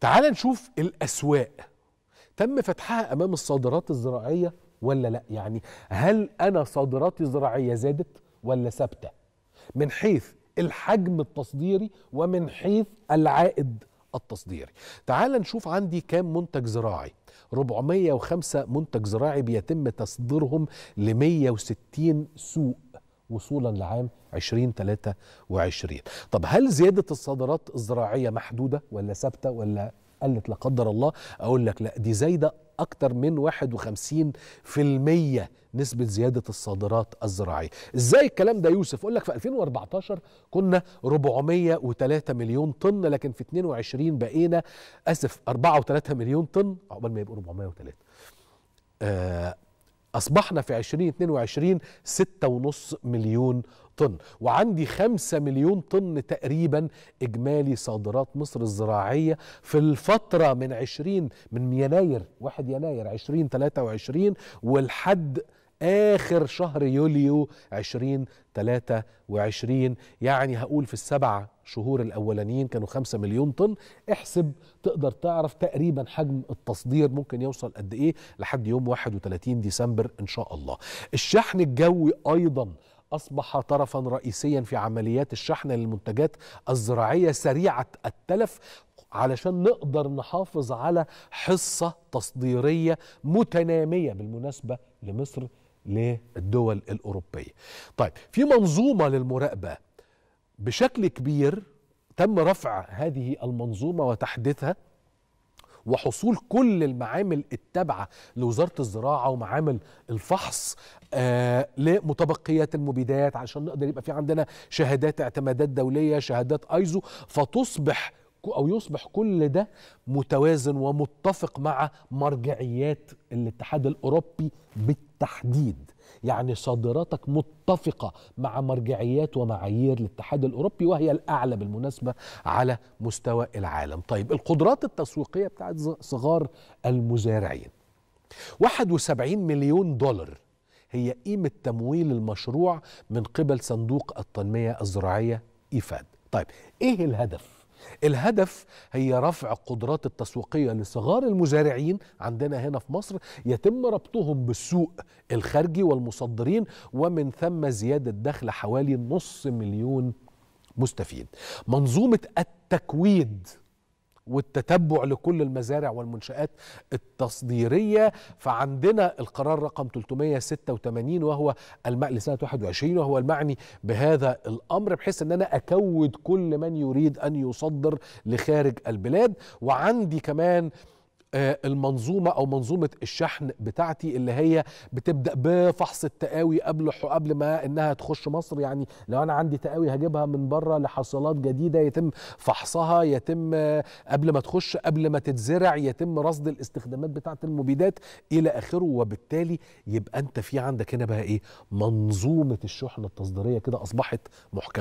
تعال نشوف الأسواق تم فتحها أمام الصادرات الزراعية ولا لا يعني هل أنا صادراتي الزراعية زادت ولا ثابتة من حيث الحجم التصديري ومن حيث العائد التصديري تعال نشوف عندي كام منتج زراعي 405 منتج زراعي بيتم تصديرهم ل 160 سوق وصولا لعام 2023 طب هل زيادة الصادرات الزراعية محدودة ولا ثابتة ولا قلت لا قدر الله أقول لك لا دي زايدة أكتر من 51% نسبة زيادة الصادرات الزراعية إزاي الكلام ده يوسف أقول لك في 2014 كنا 403 مليون طن لكن في 22 بقينا أسف 4 و3 مليون طن عقبال ما يبقوا 403 آه أصبحنا في 2022 6.5 مليون طن وعندي 5 مليون طن تقريبا إجمالي صادرات مصر الزراعية في الفترة من 20 من يناير 1 يناير 2023 والحد آخر شهر يوليو 2023 يعني هقول في السبع شهور الأولانيين كانوا 5 مليون طن احسب تقدر تعرف تقريبا حجم التصدير ممكن يوصل قد إيه لحد يوم 31 ديسمبر إن شاء الله الشحن الجوي أيضا أصبح طرفا رئيسيا في عمليات الشحن للمنتجات الزراعية سريعة التلف علشان نقدر نحافظ على حصة تصديرية متنامية بالمناسبة لمصر للدول الأوروبية طيب في منظومة للمراقبة بشكل كبير تم رفع هذه المنظومة وتحديثها وحصول كل المعامل التابعة لوزارة الزراعة ومعامل الفحص آه لمتبقيات المبيدات عشان نقدر يبقى في عندنا شهادات اعتمادات دولية شهادات ايزو فتصبح او يصبح كل ده متوازن ومتفق مع مرجعيات الاتحاد الاوروبي بالتالي بالتحديد يعني صادراتك متفقة مع مرجعيات ومعايير الاتحاد الأوروبي وهي الأعلى بالمناسبة على مستوى العالم طيب القدرات التسويقية بتاعت صغار المزارعين 71 مليون دولار هي قيمة تمويل المشروع من قبل صندوق التنمية الزراعية إيفاد طيب إيه الهدف الهدف هي رفع قدرات التسويقية لصغار المزارعين عندنا هنا في مصر يتم ربطهم بالسوق الخارجي والمصدرين ومن ثم زيادة دخل حوالي نص مليون مستفيد منظومة التكويد والتتبع لكل المزارع والمنشآت التصديرية فعندنا القرار رقم 386 وهو الم... لسنة 21 وهو المعني بهذا الأمر بحيث أن أنا أكود كل من يريد أن يصدر لخارج البلاد وعندي كمان آه، المنظومه او منظومه الشحن بتاعتي اللي هي بتبدا بفحص التقاوي قبل قبل ما انها تخش مصر يعني لو انا عندي تقاوي هجيبها من بره لحصلات جديده يتم فحصها يتم آه، قبل ما تخش قبل ما تتزرع يتم رصد الاستخدامات بتاعه المبيدات الى اخره وبالتالي يبقى انت في عندك هنا بقى ايه منظومه الشحن التصديريه كده اصبحت محكمه